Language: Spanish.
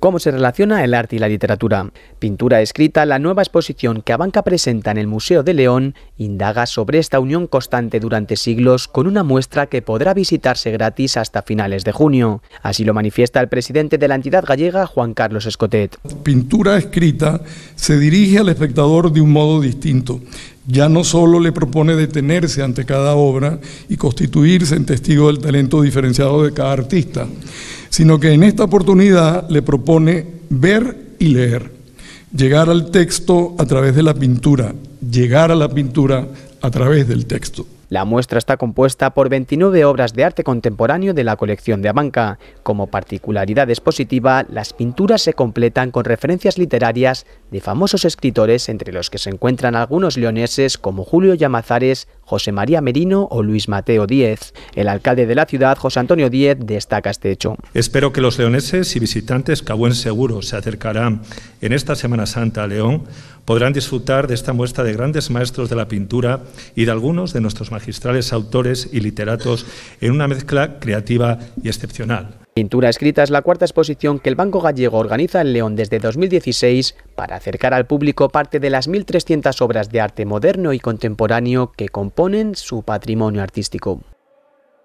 cómo se relaciona el arte y la literatura. Pintura escrita, la nueva exposición que Abanca presenta en el Museo de León indaga sobre esta unión constante durante siglos con una muestra que podrá visitarse gratis hasta finales de junio. Así lo manifiesta el presidente de la entidad gallega, Juan Carlos Escotet. Pintura escrita se dirige al espectador de un modo distinto ya no solo le propone detenerse ante cada obra y constituirse en testigo del talento diferenciado de cada artista, sino que en esta oportunidad le propone ver y leer, llegar al texto a través de la pintura, llegar a la pintura a través del texto. La muestra está compuesta por 29 obras de arte contemporáneo de la colección de Abanca. Como particularidad expositiva, las pinturas se completan con referencias literarias de famosos escritores entre los que se encuentran algunos leoneses como Julio Llamazares, José María Merino o Luis Mateo Díez. El alcalde de la ciudad, José Antonio Díez, destaca este hecho. Espero que los leoneses y visitantes que a buen seguro se acercarán en esta Semana Santa a León podrán disfrutar de esta muestra de grandes maestros de la pintura y de algunos de nuestros magistrales autores y literatos en una mezcla creativa y excepcional. Pintura escrita es la cuarta exposición que el Banco Gallego organiza en León desde 2016 para acercar al público parte de las 1.300 obras de arte moderno y contemporáneo que componen su patrimonio artístico.